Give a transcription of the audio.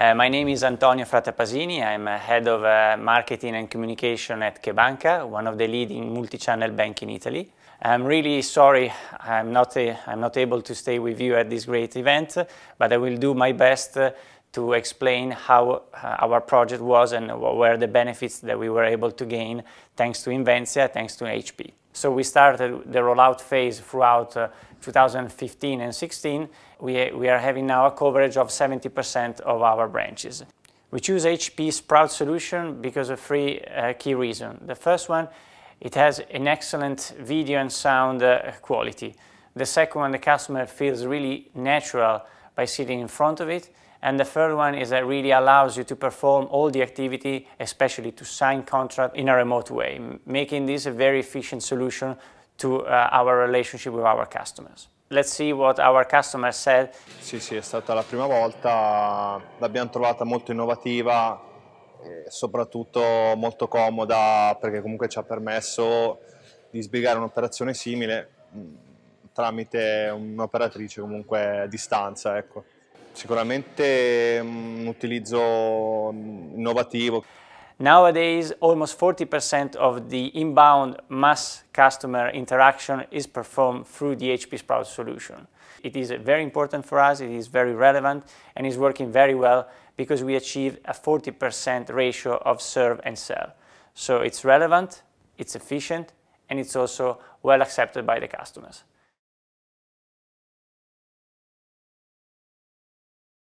Uh, my name is Antonio Fratapasini. I'm head of uh, marketing and communication at Kebanka, one of the leading multi-channel bank in Italy. I'm really sorry I'm not, I'm not able to stay with you at this great event, but I will do my best to explain how uh, our project was and what were the benefits that we were able to gain thanks to Invencia, thanks to HP. So we started the rollout phase throughout uh, 2015 and 16. We, we are having now a coverage of 70% of our branches. We choose HP Sprout solution because of three uh, key reasons. The first one, it has an excellent video and sound uh, quality. The second one, the customer feels really natural by sitting in front of it. And the third one is that really allows you to perform all the activity, especially to sign contract in a remote way, making this a very efficient solution to uh, our relationship with our customers. Let's see what our customer said. Sì, sì, è stata la prima volta, l'abbiamo trovata molto innovativa, e eh, soprattutto molto comoda perché comunque ci ha permesso di sbrigare un'operazione simile mm, tramite un'operatrice comunque a distanza. Ecco. Sicuramente mm, un utilizzo mm, innovativo. Nowadays, almost 40% of the inbound mass customer interaction is performed through the HP Sprout solution. It is very important for us, it is very relevant, and is working very well because we achieved a 40% ratio of serve and sell. So it's relevant, it's efficient, and it's also well accepted by the customers.